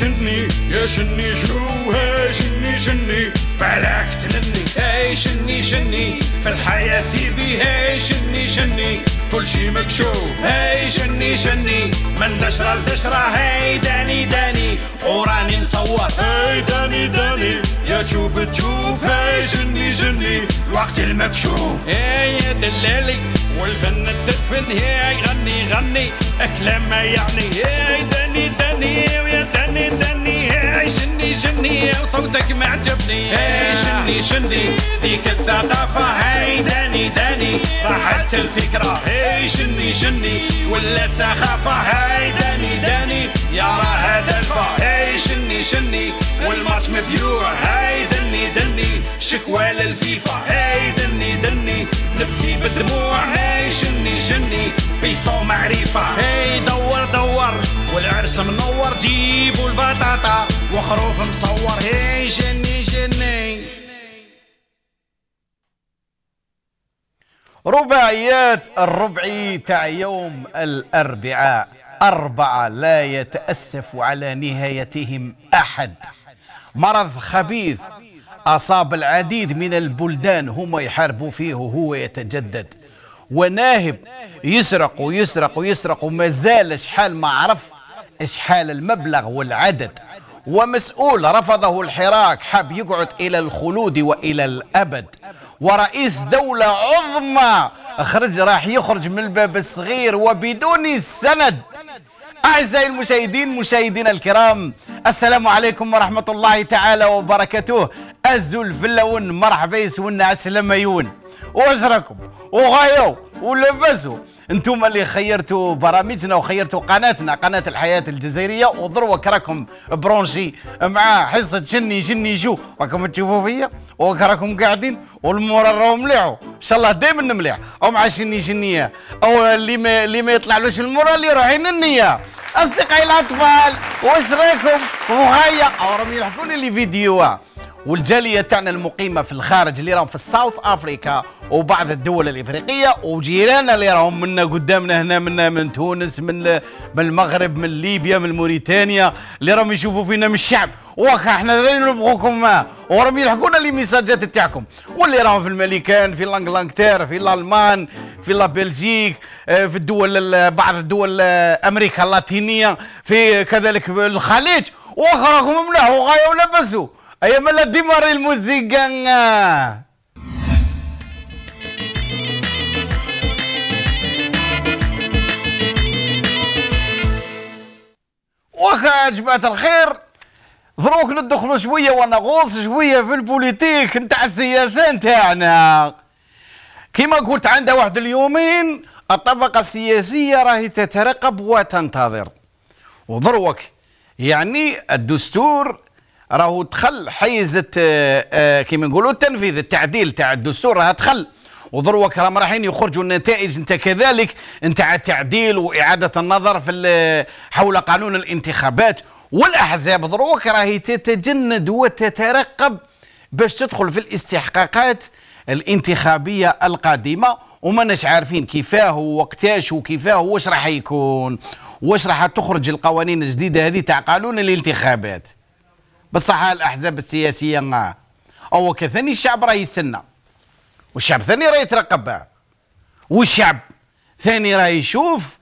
شني يا شني شو هاي شني شني بعلاك تمني هاي شني شني في الحياة تيبي هاي شني شني كل شي مكشوف هاي شني شني من دشرة لدشرة هاي داني داني وراني مصور اي داني داني يا شوف تشوف هاي جني جني الوقت المكشوف هاي يا دلالي والفن تدفن هاي غني غني اكلام ما يعني هاي داني داني يا داني داني هاي جني جني وصوتك ما عجبني هاي جني جني ديك الثقافة هاي داني داني راحت الفكرة هاي جني جني ولا تخافة هاي داني جني والماتش مبيوع هاي دني دني شكوى للفيفا هاي دني دني نبكي بالدموع هاي شني شني بيستو معرفة هاي دور دور والعرس منور جيبوا البطاطا وخروف مصور هاي جني جني رباعيات الربعي تاع يوم الأربعاء أربعة لا يتأسف على نهايتهم أحد مرض خبيث أصاب العديد من البلدان هم يحاربوا فيه وهو يتجدد وناهب يسرق ويسرق ويسرق وما زال شحال ما عرف شحال المبلغ والعدد ومسؤول رفضه الحراك حاب يقعد إلى الخلود وإلى الأبد ورئيس دولة عظمى خرج راح يخرج من الباب الصغير وبدون سند أعزائي المشاهدين مشاهدينا الكرام السلام عليكم ورحمة الله تعالى وبركاته أزول فلون مرحبا يسونا عسلاميون واجركم وغايو ولبسوا انتم اللي خيرتوا برامجنا وخيرتوا قناتنا قناه الحياه الجزائريه وضروا كراكم برونشي مع حصه شني شني شو راكم تشوفوا فيا وكراكم قاعدين والمورا راهو مليحوا ان شاء الله دائما مليح او مع شني شنيه او اللي ما اللي ما يطلعلوش المورا اللي يروح النيه اصدقائي الاطفال واش رايكم وهيا او راهم يلحقوني لي فيديو والجاليه تاعنا المقيمه في الخارج اللي راهم في ساوث افريكا وبعض الدول الافريقيه وجيراننا اللي راهم منا قدامنا هنا منا من تونس من من المغرب من ليبيا من موريتانيا اللي راهم يشوفوا فينا من الشعب واخا احنا ذين نبغوكم آه. وراهم يلحقونا لي ميساجات تاعكم واللي راهم في المليكان في لانجلانكتير في الالمان في لا بلجيك آه، في الدول بعض الدول آه، امريكا اللاتينيه في كذلك الخليج واخا راكم ملاح وغايه ولبسوا أي ملا di maril musika واخا جماعة الخير دروك ندخلوا شوية ونغوص شوية في البوليتيك نتاع السياسة نتاعنا كما قلت عندها واحد اليومين الطبقة السياسية راهي تترقب وتنتظر وضروك يعني الدستور راهو دخل حيز آه، آه، كيما نقولوا التنفيذ التعديل تاع الدستور راه دخل وضروك راهم رايحين يخرجوا النتائج انت كذلك نتاع التعديل واعاده النظر في حول قانون الانتخابات والاحزاب ضروك راهي تتجند وتترقب باش تدخل في الاستحقاقات الانتخابيه القادمه وماناش عارفين كيفاه وقتاش وكيفاه واش راح يكون واش راح تخرج القوانين الجديده هذه تاع قانون الانتخابات بصح الاحزاب السياسيه نغا او ثاني الشعب راه يستنى والشعب ثاني راه يترقب والشعب ثاني راه يشوف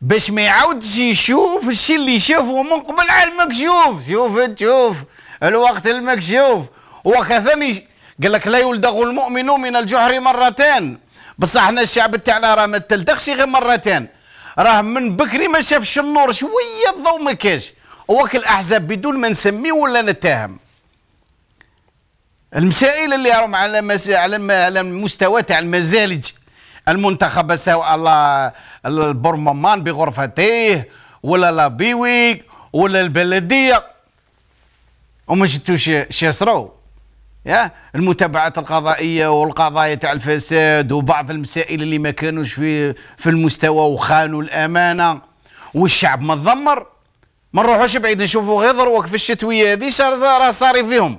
باش ما يعاودش يشوف الشيء اللي شافه من قبل على المكشوف شوف تشوف الوقت المكشوف وكثني قال لك لا يلدغ المؤمن من الجحر مرتين بصح حنا الشعب تاعنا راه ما تلدغش غير مرتين راه من بكري ما شافش النور شويه الضوء ما كاش وك الاحزاب بدون ما نسميه ولا نتهم المسائل اللي راهم على مس... على على المستوى تاع المزالج المنتخب سواء الله البرممان بغرفتيه ولا لابيويك ولا البلديه وما شفتوش شيصرو يا المتابعات القضائيه والقضايا تاع الفساد وبعض المسائل اللي ما كانوش في في المستوى وخانوا الامانه والشعب متذمر ما نروحوش بعيد نشوفوا غير دروك في الشتويه هذه راه صاري فيهم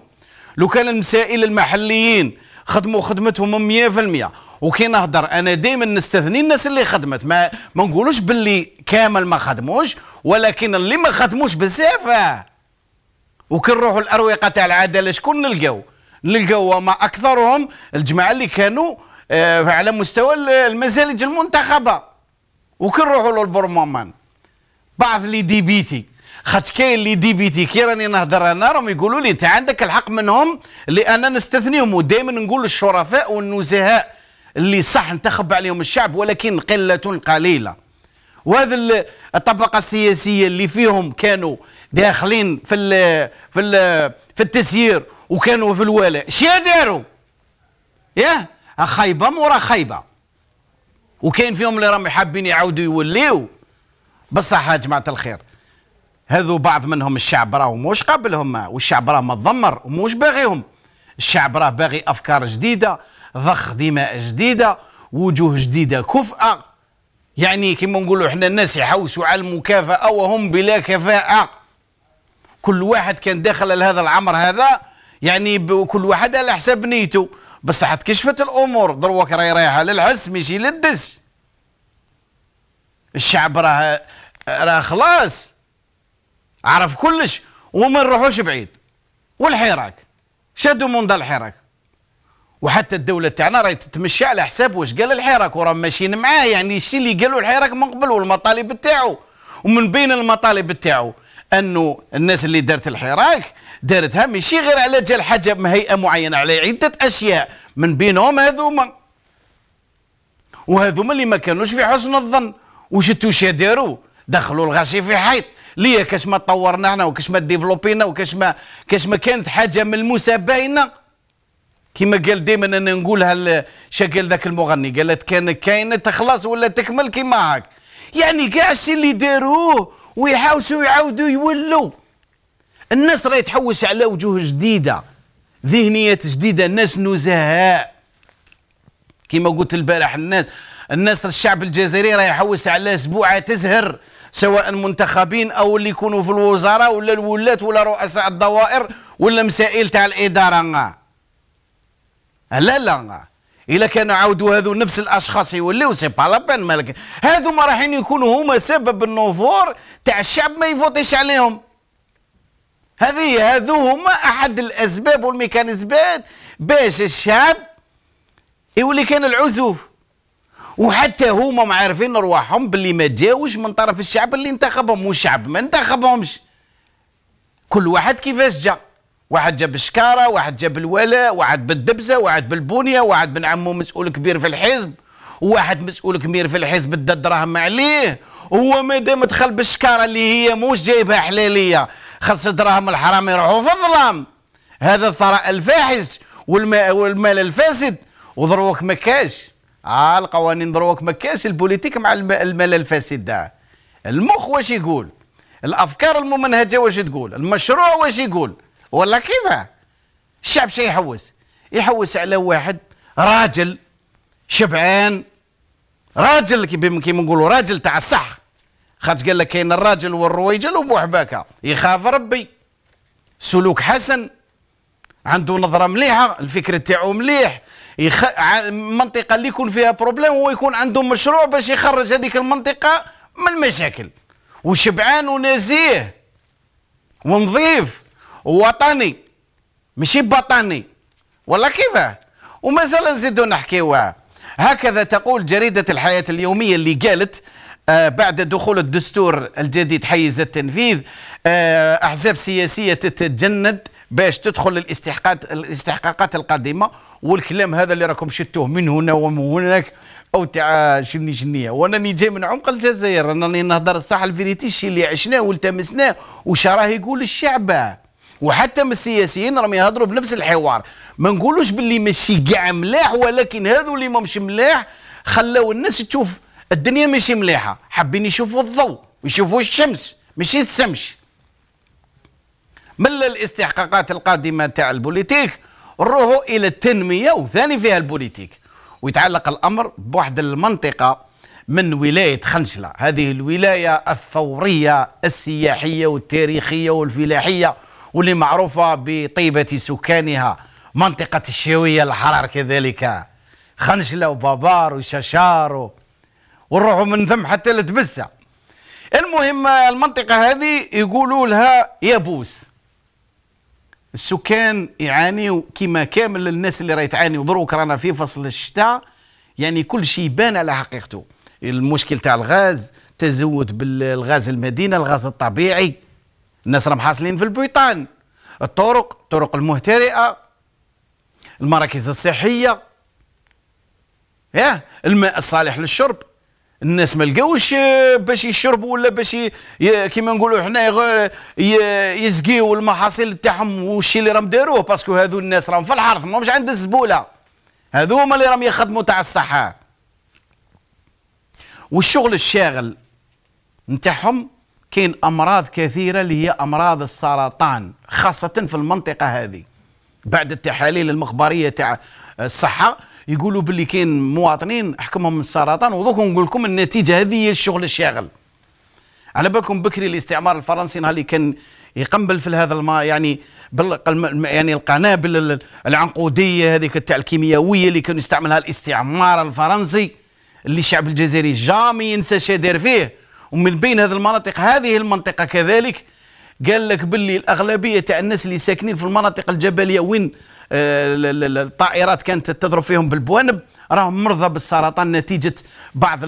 لو كان المسائل المحليين خدموا خدمتهم 100% وكي نهضر انا دائما نستثني الناس اللي خدمت ما ما نقولوش باللي كامل ما خدموش ولكن اللي ما خدموش بزاف آه. وكي نروحوا الاروقه تاع العداله شكون نلقاو نلقاو وما اكثرهم الجماعه اللي كانوا آه على مستوى المزالج المنتخبه وكي نروحوا للبرمومان بعض اللي ديبيتي خاطش كاين اللي دي بي تي كي راني نهضر انا راهم يقولوا لي انت عندك الحق منهم لان نستثنيهم ودائما نقول الشرفاء والنزهاء اللي صح انتخب عليهم الشعب ولكن قله قليله وهذا الطبقه السياسيه اللي فيهم كانوا داخلين في الـ في الـ في التسيير وكانوا في الولاء شيا داروا ياه خايبه مورا خايبه وكاين فيهم اللي راهم حابين يعاودوا يوليو بصح يا جماعه الخير هذو بعض منهم الشعب راه مش قبلهم والشعب راه متذمر ومش باغيهم الشعب راه باغي افكار جديده ضخ دماء جديده وجوه جديده كفأة يعني كما نقولوا احنا الناس يحوسوا على المكافأة وهم بلا كفاءة كل واحد كان داخل لهذا العمر هذا يعني كل واحد على حساب نيته بصح تكشفت الامور دروك راهي رايحه للعس ماشي للدس الشعب راه راه خلاص عرف كلش وما نروحوش بعيد والحراك شادوا من ضل الحراك وحتى الدولة تاعنا راهي تتمشى على حساب واش قال الحراك وراه ماشيين معاه يعني الشيء اللي قالوا الحراك من قبل والمطالب تاعو ومن بين المطالب تاعو انه الناس اللي دارت الحراك دارتها ماشي غير على جال حاجه هيئه معينه على عده اشياء من بينهم هذوما وهذوما اللي ما كانوش في حسن الظن وشتو شا داروا دخلوا الغاشي في حيط ليه كاش ما طورنا احنا وكاش ما ديفلوبينا وكاش ما كاش ما كانت حاجه ملموسه باينه كما قال دائما انا نقولها شكل ذاك المغني قالت كان كاينه تخلص ولا تكمل كيما هاك يعني كاع الشيء اللي داروه ويحاوسوا يعاودوا يولوا الناس راهي تحوس على وجوه جديده ذهنيات جديده الناس نزهاء كما قلت البارح الناس الناس الشعب الجزائري راه يحوس على اسبوع تزهر سواء منتخبين او اللي يكونوا في الوزاره ولا الولات ولا رؤساء الدوائر ولا مسائل تاع الاداره لا لا الا كانوا عاودوا هذو نفس الاشخاص يوليو سي با لابان مالك هذو ما رايحين يكونوا هما سبب النفور تاع الشعب ما يفوتيش عليهم هذه هذو هما احد الاسباب والميكانيزمات باش الشعب يولي كان العزوف وحتى هما ما عارفين رواحهم باللي ما جاوش من طرف الشعب اللي انتخبهم والشعب ما انتخبهمش كل واحد كيفاش جا واحد جاب الشكارة واحد جاب الولاء واحد بالدبسه واحد بالبنيه واحد بن عمو مسؤول كبير في الحزب واحد مسؤول كبير في الحزب دا دراهم عليه هو مادام دخل بالشكاره اللي هي موش جايبها حلاليه خلص دراهم الحرام يروحوا في الظلام هذا الثراء الفاحش والمال الفاسد وضروك مكاش اه القوانين دروك ما كاش البوليتيك مع المال الفاسد ده المخ واش يقول الافكار الممنهجه واش تقول المشروع واش يقول ولا كيفاه الشعب شي يحوس يحوس على واحد راجل شبعان راجل كيما نقولوا راجل تاع الصح خاطر قال لك كاين الراجل والرويجل وبوحباكه يخاف ربي سلوك حسن عنده نظره مليحه الفكر تاعو مليح يخ... المنطقه اللي يكون فيها بروبليم هو يكون عنده مشروع باش يخرج هذيك المنطقه من المشاكل وشبعان ونزيه ونظيف ووطني ماشي بطني ولا كيفاه ومازال نزيدو نحكيوها هكذا تقول جريده الحياه اليوميه اللي قالت آه بعد دخول الدستور الجديد حيز التنفيذ آه احزاب سياسيه تتجند باش تدخل الاستحقاقات الاستحقاقات القادمه والكلام هذا اللي راكم شتوه من هنا ومن هناك او تاع شني شنيه وانا جاي من عمق الجزائر راني نهضر الصح الفيريتي الشيء اللي عشناه والتمسناه وش راه يقول الشعب وحتى من السياسيين راهم يهضروا بنفس الحوار ما نقولوش باللي ماشي كاع ملاح ولكن هذو اللي ماهمش ملاح خلاو الناس تشوف الدنيا ماشي مليحه حابين يشوفوا الضوء ويشوفوا الشمس ماشي تسمش من الاستحقاقات القادمه تاع البوليتيك نروحوا الى التنميه وثاني فيها البوليتيك ويتعلق الامر بواحد المنطقه من ولايه خنشله هذه الولايه الثوريه السياحيه والتاريخيه والفلاحيه واللي معروفه بطيبه سكانها منطقه الشويه الحرار كذلك خنشله وبابار وششار ونروحوا من ثم حتى لتبسه المهم المنطقه هذه يقولوا لها يابوس السكان يعانيوا كما كامل الناس اللي راهي تعاني ودروك رانا في فصل الشتاء يعني كل شيء يبان على حقيقته المشكل تاع الغاز تزود بالغاز المدينه الغاز الطبيعي الناس راهم حاصلين في البيطان الطرق الطرق المهترئه المراكز الصحيه ياه الماء الصالح للشرب الناس ما لقاوش آه، باش يشربوا ولا باش كيما نقولوا حنا يسقيوا المحاصيل تاعهم والشيء اللي راهم داروه باسكو هذو الناس راهم في الحرث ماهمش عند الزبوله هذو هما اللي راهم يخدموا تاع الصحه والشغل الشاغل نتاعهم كاين امراض كثيره اللي هي امراض السرطان خاصه في المنطقه هذه بعد التحاليل المخبريه تاع آه، الصحه يقولوا باللي كاين مواطنين حكمهم السرطان ودوك نقول لكم النتيجه هذه هي الشغل الشاغل على بالكم بكري الاستعمار الفرنسي نهار اللي كان يقنبل في هذا الماء يعني يعني القنابل العنقوديه هذيك تاع الكيميائيه اللي كان يستعملها الاستعمار الفرنسي اللي الشعب الجزائري جامي ينسى شادير فيه ومن بين هذه المناطق هذه المنطقه كذلك قال لك باللي الاغلبيه تاع الناس اللي ساكنين في المناطق الجبليه وين آه، الطائرات كانت تضرب فيهم بالبوانب راهم مرضى بالسرطان نتيجه بعض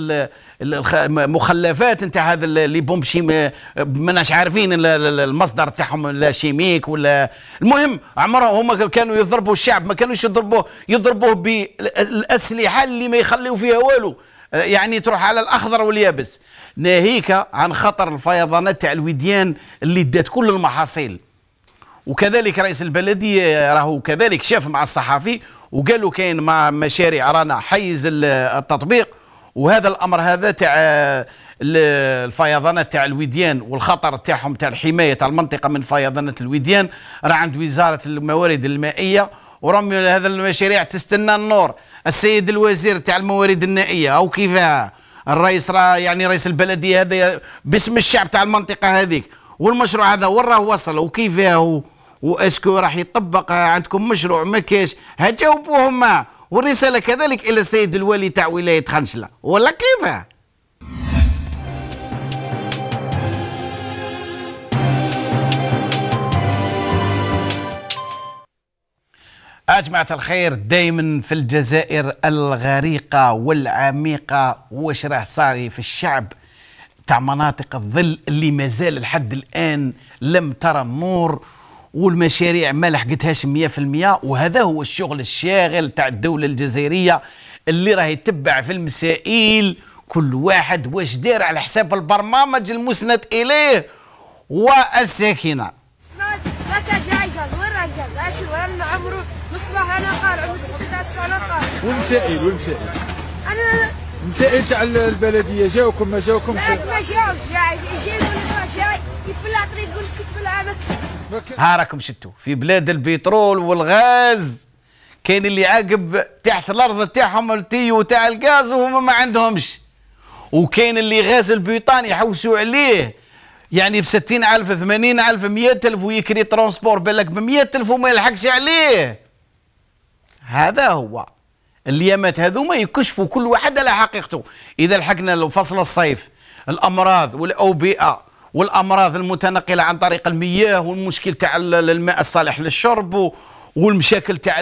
المخلفات نتاع هذا اللي بومب شيم ماناش عارفين المصدر تاعهم لا شيميك ولا المهم عمرهم هما كانوا يضربوا الشعب ما كانوش يضربوه يضربوه بالاسلحه اللي ما يخليوا فيها والو يعني تروح على الاخضر واليابس ناهيك عن خطر الفيضانات تاع الوديان اللي دات كل المحاصيل وكذلك رئيس البلديه راهو كذلك شاف مع الصحفي وقالوا كاين مع مشاريع رانا حيز التطبيق وهذا الامر هذا تاع الفيضانات تاع الوديان والخطر تاعهم تاع الحمايه تاع المنطقه من فيضانات الوديان راه عند وزاره الموارد المائيه ورمي هذا المشاريع تستنى النور السيد الوزير تاع الموارد النائيه او كيفاه الرئيس راه يعني رئيس البلديه هذا باسم الشعب تاع المنطقه هذيك والمشروع هذا وين راه وصل وكيفاه واسكو راح يطبق عندكم مشروع ما كاش هجاوبوهم والرساله كذلك الى السيد الوالي تاع ولايه خنشله ولا كيفاه أجمعة جماعة الخير دايما في الجزائر الغريقة والعميقة واش راه صاري في الشعب تاع مناطق الظل اللي مازال لحد الآن لم ترى النور والمشاريع ما لحقتهاش 100% وهذا هو الشغل الشاغل تاع الدولة الجزائرية اللي راه يتبع في المسائل كل واحد واش دار على حساب البرنامج المسند إليه والساكنة ما جايزة وين راجل عمرو الصباح انا قارع قارع والمسائل والمسائل انا المسائل تاع البلديه جاوكم ما جاوكمش ما جاوش جاي يجي يقول لك راه جاي يتبلع طريق يقول لك ها راكم شتوا في بلاد البترول والغاز كاين اللي عاقب تحت الارض تاعهم التيو تاع الغاز وهما ما عندهمش وكاين اللي غاز البيطان يحوسوا عليه يعني ب 60000 80000 100000 ويكري ترونسبور بالك ب 100000 وما يلحقش عليه هذا هو الليامات هذوما يكشفوا كل واحد على حقيقته اذا لحقنا فصل الصيف الامراض والاوبئه والامراض المتنقله عن طريق المياه والمشكل تاع الماء الصالح للشرب والمشاكل تاع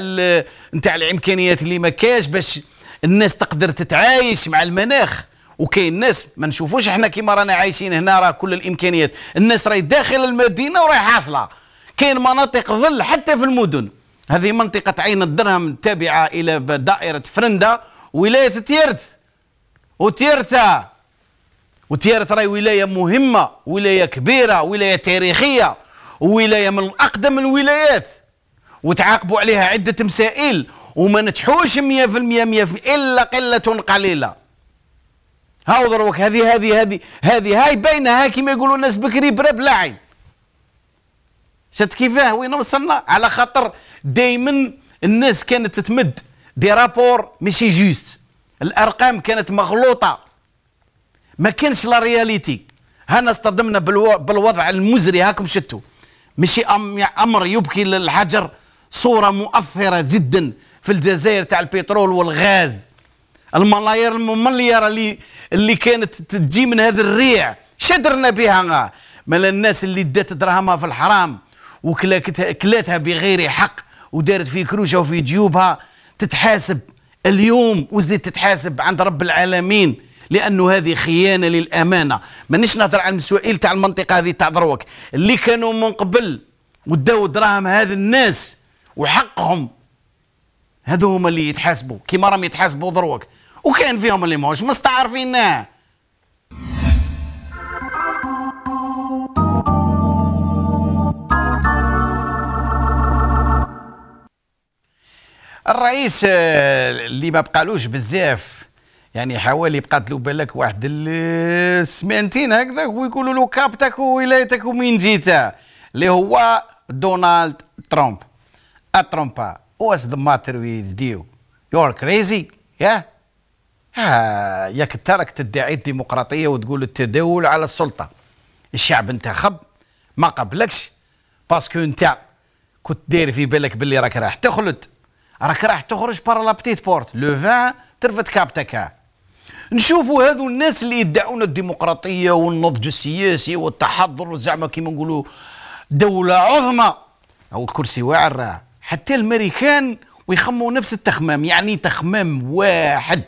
نتاع الامكانيات اللي ما كاش باش الناس تقدر تتعايش مع المناخ وكاين ناس ما نشوفوش احنا كيما رانا عايشين هنا راه كل الامكانيات الناس راهي داخل المدينه وراهي حاصله كاين مناطق ظل حتى في المدن هذه منطقة عين الدرهم تابعة إلى دائرة فرندا ولاية تيرت وتيرتا وتيرت راهي ولاية مهمة ولاية كبيرة ولاية تاريخية ولاية من أقدم الولايات وتعاقبوا عليها عدة مسائل وما نجحوش 100% 100% إلا قلة قليلة هاو ضروك هذه هذه هذه هذه هاي باينه هاي كيما يقولوا الناس بكري براب لاعب شفت كيفاه وين وصلنا على خاطر دائما الناس كانت تمد دي رابور ماشي جوست الارقام كانت مغلوطه ما كانش لا رياليتي هنا اصطدمنا بالوضع المزري هاكم شتو ماشي امر يبكي للحجر صوره مؤثره جدا في الجزائر تاع البترول والغاز الملايير الممليره اللي اللي كانت تجي من هذا الريع شدرنا بها من الناس اللي دات دراهمها في الحرام وكلاتها بغير حق ودارت في كروشها وفي جيوبها تتحاسب اليوم وزيد تتحاسب عند رب العالمين لانه هذه خيانه للامانه مانيش نهضر على المسائل تاع المنطقه هذه تاع دروك اللي كانوا من قبل وداو دراهم هذا الناس وحقهم هذو هما اللي يتحاسبوا كيما راهم يتحاسبوا دروك وكان فيهم اللي ماهوش مستعرفينه الرئيس آه، اللي ما بقالوش بزاف يعني حوالي بقات له بالك واحد السمانتين هكذا ويقولوا له كابتك وولايتك ومين جيتا اللي هو دونالد ترامب اترامبا واز ذا ماتر ويز ديو يور كريزي يا آه، ياك انت تدعي الديمقراطيه وتقول التداول على السلطه الشعب انتخب ما قبلكش باسكو انت كنت داير في بالك باللي راك راح تخلد راك راح تخرج برا لابتيت بورت لو فان ترفد كابتك نشوفوا هذو الناس اللي يدعون الديمقراطيه والنضج السياسي والتحضر زعما كيما نقولوا دوله عظمى او الكرسي واعر حتى الامريكان ويخموا نفس التخمام يعني تخمام واحد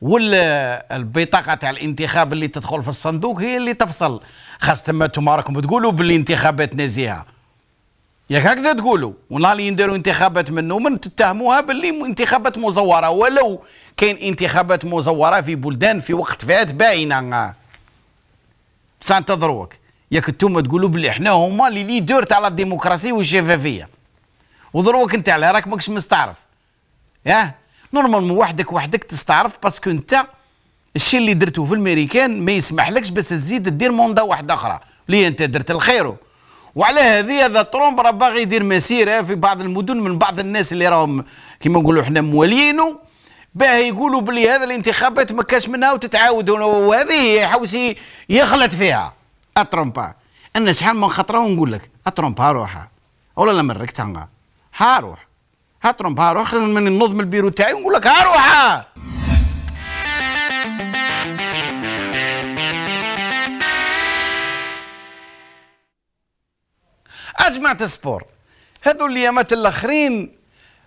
ولا البطاقة تاع الانتخاب اللي تدخل في الصندوق هي اللي تفصل خاصة ما تماركم راكم تقولوا بالانتخابات نزيهة ياك هكذا تقولوا ونهار اللي نديروا انتخابات منه من تتهموها باللي انتخابات مزوره ولو كاين انتخابات مزوره في بلدان في وقت فات باينه بصح ياك انتم تقولوا باللي احنا هما لي ليدور تاع لا ديمقراسي والشفافيه وضروك انت على راك ماكش مستعرف ياه نورمالمون وحدك وحدك تستعرف باسكو انت الشيء اللي درته في الميريكان ما يسمحلكش بس تزيد دير موندا واحده اخرى ليه انت درت الخيرو وعلى هذه هذا ترامب راه باغي يدير مسيره في بعض المدن من بعض الناس اللي راهم كيما نقولوا احنا موالينو باه يقولوا بلي هذا الانتخابات ما كاش منها وتتعاود وهذه يحوس يخلط فيها ترامب انا شحال من خطره ونقول لك ترامب ها روحها ولا لا مركت ها روح ها ترامب ها روح من نظم البيرو تاعي ونقول لك ها روحها أجمعة السبور هذو اليامات الآخرين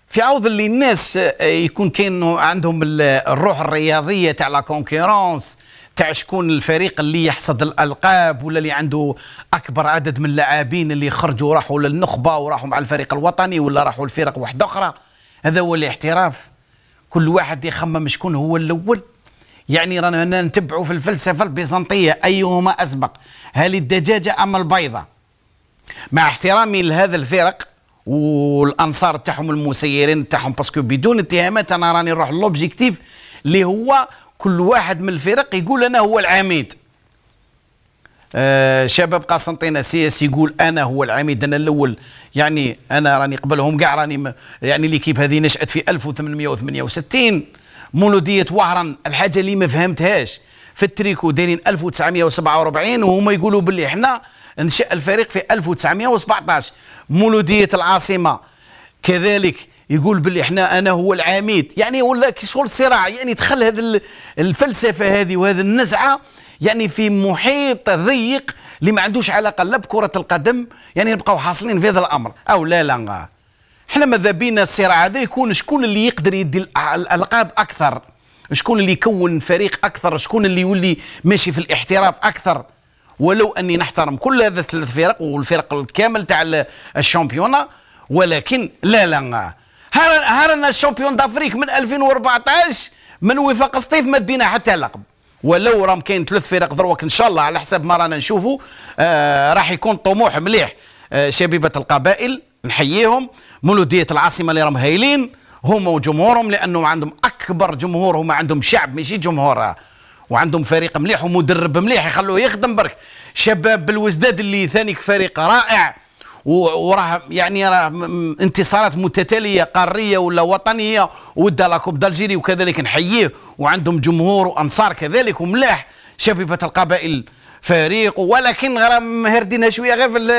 في عوض اللي الناس آه، يكون كاين عندهم الروح الرياضيه تاع لا كونكورونس تاع شكون الفريق اللي يحصد الالقاب ولا اللي عنده اكبر عدد من اللاعبين اللي خرجوا وراحوا للنخبه وراحوا مع الفريق الوطني ولا راحوا لفرق واحده اخرى هذا هو الاحتراف كل واحد يخمم شكون هو الاول يعني رانا نتبعوا في الفلسفه البيزنطيه ايهما اسبق هل الدجاجه ام البيضه مع احترامي لهذا الفرق والانصار تاعهم المسيرين تاعهم باسكو بدون اتهامات انا راني نروح لوبجيكتيف اللي هو كل واحد من الفرق يقول انا هو العميد آه شباب قسنطينه سياسي يقول انا هو العميد انا الاول يعني انا راني قبلهم كاع راني يعني ليكيب هذه نشات في 1868 مولوديه وهران الحاجه اللي ما فهمتهاش في التريكو دايرين 1947 وهما يقولوا باللي احنا انشأ الفريق في 1917 مولودية العاصمة كذلك يقول باللي احنا انا هو العميد يعني ولا شغل صراع يعني دخل هذه الفلسفه هذه وهذه النزعه يعني في محيط ضيق اللي ما عندوش علاقه لا بكره القدم يعني نبقاو حاصلين في هذا الامر او لا لا احنا ماذا بينا الصراع هذا يكون شكون اللي يقدر يدي الالقاب اكثر شكون اللي يكون فريق اكثر شكون اللي يولي ماشي في الاحتراف اكثر ولو اني نحترم كل هذا الثلاث فرق والفرق الكامل تاع الشامبيونه ولكن لا لا هرنا الشامبيون دافريك من 2014 من وفاق سطيف ما دينا حتى لقب ولو راهم كاين ثلاث فرق دروك ان شاء الله على حسب ما رانا نشوفوا آه راح يكون طموح مليح آه شبيبه القبائل نحييهم مولوديه العاصمه اللي راهم هايلين هما وجمهورهم لانه عندهم اكبر جمهور هما عندهم شعب ماشي جمهور وعندهم فريق مليح ومدرب مليح يخلوه يخدم برك شباب بالوزداد اللي ثاني فريق رائع وراه يعني راه انتصارات متتاليه قاريه ولا وطنيه ودا لاكوب دالجيري وكذلك نحييه وعندهم جمهور وانصار كذلك وملاح شبيبه القبائل فريق ولكن غير مهردينها شويه غير في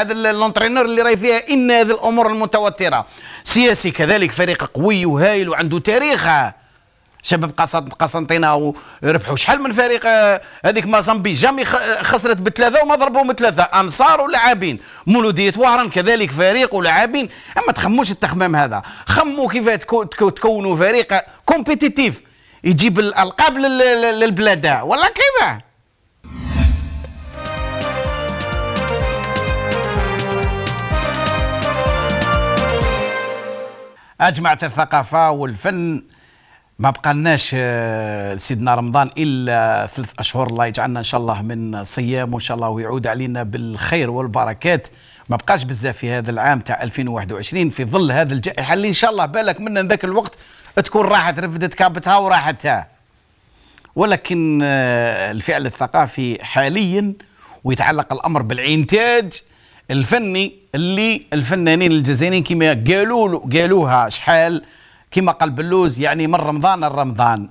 هذا لونترينور اللي راي فيها ان هذه الامور المتوتره سياسي كذلك فريق قوي وهايل وعنده تاريخه شباب قسنطينه وربحوا شحال من فريق آه، هذيك مازامبي جامي خسرت بثلاثه وما ضربوهم ثلاثه انصار ولاعبين مولوديه وهران كذلك فريق ولاعبين اما تخموش التخمام هذا خموا كيف تكونوا فريق كومبيتيتيف يجيب الالقاب للبلاد ولا كيفاه أجمعت الثقافة والفن ما بقالناش آه، لسيدنا رمضان الا ثلاث اشهر الله يجعلنا ان شاء الله من صيام وان شاء الله ويعود علينا بالخير والبركات ما بقاش بزاف في هذا العام تاع 2021 في ظل هذه الجائحه اللي ان شاء الله بالك منا ذاك الوقت تكون راحت رفدت كابتها وراحتها ولكن آه، الفعل الثقافي حاليا ويتعلق الامر بالانتاج الفني اللي الفنانين الجزائريين كما قالوا قالوها شحال كما قال بلوز يعني من رمضان لرمضان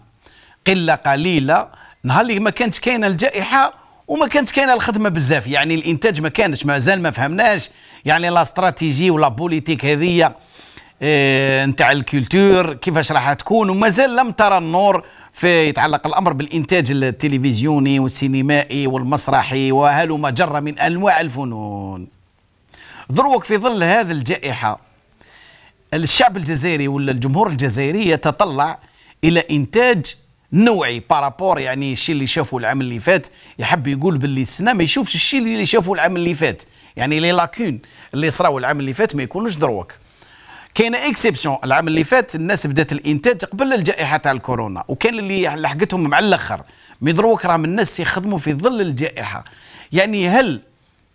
قله قليله نهار اللي ما كانتش كاينه الجائحه وما كانتش كاينه الخدمه بزاف يعني الانتاج ما كانش مازال ما فهمناش يعني لا استراتيجي ولا بوليتيك هذيا إيه نتاع الكولتور كيفاش راح تكون ومازال لم ترى النور في يتعلق الامر بالانتاج التلفزيوني والسينمائي والمسرحي ما جرى من انواع الفنون دروك في ظل هذه الجائحه الشعب الجزائري ولا الجمهور الجزائري يتطلع الى انتاج نوعي بارابور يعني الشيء اللي شافه العام اللي فات يحب يقول باللي السنه ما يشوفش الشيء اللي شافه العام اللي فات يعني لي لاكون اللي صراو العام اللي فات ما يكونوش دروك كاينه اكسبسيون العام اللي فات الناس بدات الانتاج قبل الجائحه تاع الكورونا وكان اللي لحقتهم مع الاخر مي دروك راهم الناس يخدموا في ظل الجائحه يعني هل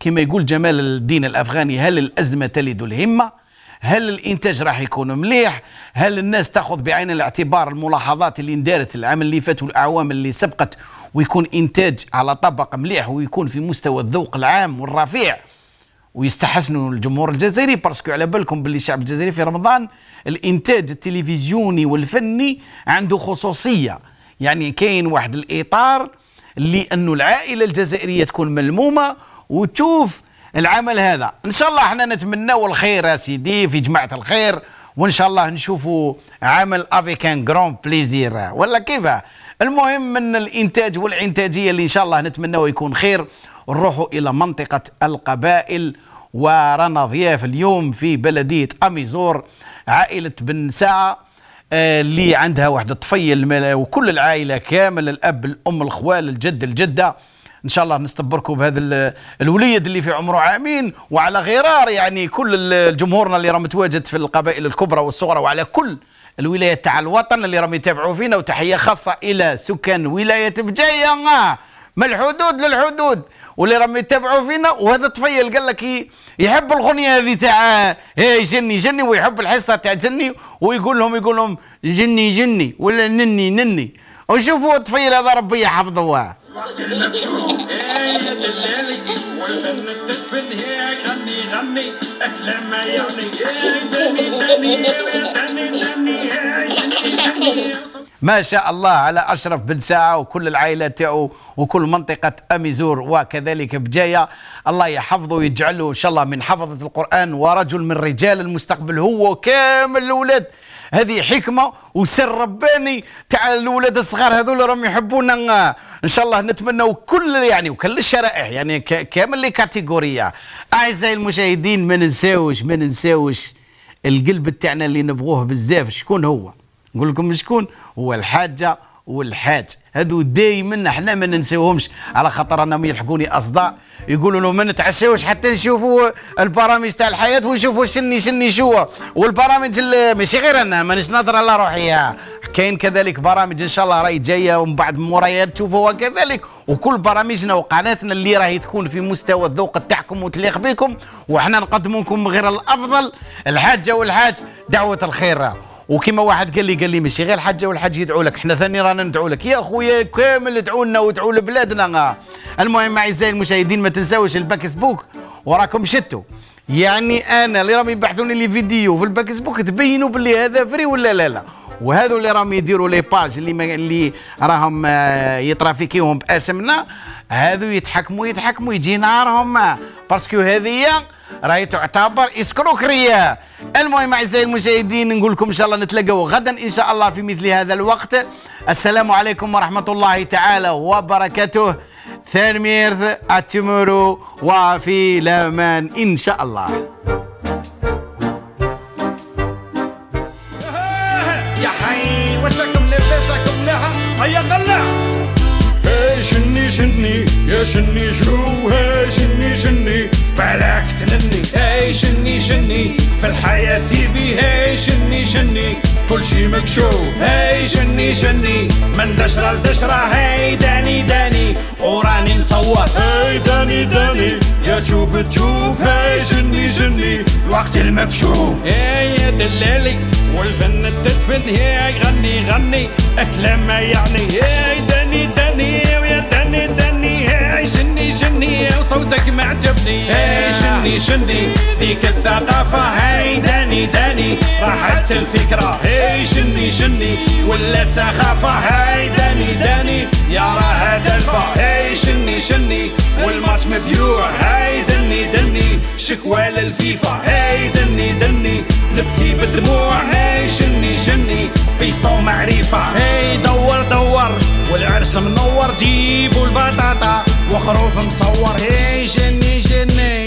كما يقول جمال الدين الافغاني هل الازمه تلد الهمه هل الانتاج راح يكون مليح هل الناس تاخذ بعين الاعتبار الملاحظات اللي اندارت العام اللي فات والاعوام اللي سبقت ويكون انتاج على طبق مليح ويكون في مستوى الذوق العام والرفيع ويستحسنوا الجمهور الجزائري باسكو على بالكم باللي الشعب الجزائري في رمضان الانتاج التلفزيوني والفني عنده خصوصيه يعني كاين واحد الاطار لانه العائله الجزائريه تكون ملمومه وتشوف العمل هذا ان شاء الله احنا نتمناو الخير يا سيدي في جماعه الخير وان شاء الله نشوفوا عمل افيك ان بليزير ولا كيف المهم من الانتاج والانتاجيه اللي ان شاء الله نتمناو يكون خير نروحوا الى منطقه القبائل ورانا ضياف اليوم في بلديه اميزور عائله بن ساعه آه، اللي عندها واحد الطفيل وكل العائله كامل الاب الام الخوال الجد الجده ان شاء الله نستبركم بهذا الوليد اللي في عمره عامين وعلى غرار يعني كل الجمهورنا اللي راه متواجد في القبائل الكبرى والصغرى وعلى كل الولايات تاع الوطن اللي راهم يتابعوا فينا وتحيه خاصه الى سكان ولايه بجايه من الحدود للحدود واللي راهم يتابعوا فينا وهذا طفيل قال لك يحب الاغنيه هذه تاع هي إيه، جني جني ويحب الحصه تاع جني ويقول لهم يقول لهم جني جني ولا نني نني وشوفوا الطفيل هذا ربي يحفظه ما ما شاء الله على أشرف بن ساعة وكل العائلة تاعو وكل منطقة أميزور وكذلك بجاية الله يحفظه ويجعله إن شاء الله من حفظة القرآن ورجل من رجال المستقبل هو كامل الأولاد هذه حكمة وسر رباني تاع الأولاد الصغار هذول راهم يحبونا ان شاء الله نتمنى كل يعني وكل الشرائح يعني كامل لي كاتيجوريا اعزائي المشاهدين ما ننساوش ما ننساوش القلب تاعنا اللي نبغوه بزاف شكون هو نقول لكم شكون هو الحاجه والحات هذو دائما احنا ما ننساوهمش على خاطر انهم يلحقوني اصداء يقولوا له ما نتعشاوش حتى نشوفوا البرامج تاع الحياه ونشوفوا شني شني شو والبرامج ماشي غير انا مانيش ناظر على روحي كاين كذلك برامج ان شاء الله راهي جايه ومن بعد مورايات تشوفوها كذلك وكل برامجنا وقناتنا اللي راهي تكون في مستوى الذوق تاعكم وتليق بكم وحنا نقدم لكم غير الافضل الحاجه والحاج دعوه الخير وكما واحد قال لي قال لي ماشي غير الحاجه والحاج يدعوا لك حنا ثاني رانا ندعوا لك يا خويا كامل ادعوا لنا وادعوا لبلادنا المهم اعزائي المشاهدين ما تنساوش الباكسبوك وراكم شتوا يعني انا اللي راهم يبحثوني لي فيديو في الباكسبوك تبينوا باللي هذا فري ولا لا لا وهذو اللي راهم يديروا لي باج اللي ما اللي راهم آه، يترافيكيهم باسمنا هذو يتحكموا يتحكموا يجي نهارهم باسكو هذه راهي تعتبر اسكروكريه المهم اعزائي المشاهدين نقول لكم ان شاء الله نتلاقاو غدا ان شاء الله في مثل هذا الوقت السلام عليكم ورحمه الله تعالى وبركاته ثيرميرث اتيمورو وفي لامان ان شاء الله يا حي وشكم لبسكم لها هيا قلع شني شني يا شني شو هاي بالك سنني اي شني شني في الحياة تيبي اي شني شني كل شي مكشوف اي شني شني من دشرة لدشرة هاي داني داني وراني نصور هاي داني داني يا تشوف تشوف هاي شني شني الوقت المكشوف هاي يا دلالي والفن تدفن هاي غني غني اكلام ما يعني هاي داني داني ويا داني داني هاي شني شني وصوتك معجبني هاي شني شني ديك الثقافة هاي داني داني راحت الفكرة هاي شني شني ولات سخافة هاي داني داني يا راها تلفة هاي شني شني والماتش مبيوع هاي دني دني شكوى للفيفا هاي دني دني نبكي بدموع هاي شني شني بيستو معرفة هاي دور دور والعرس منور جيبوا البطاطا وخروف مصور هي جني جني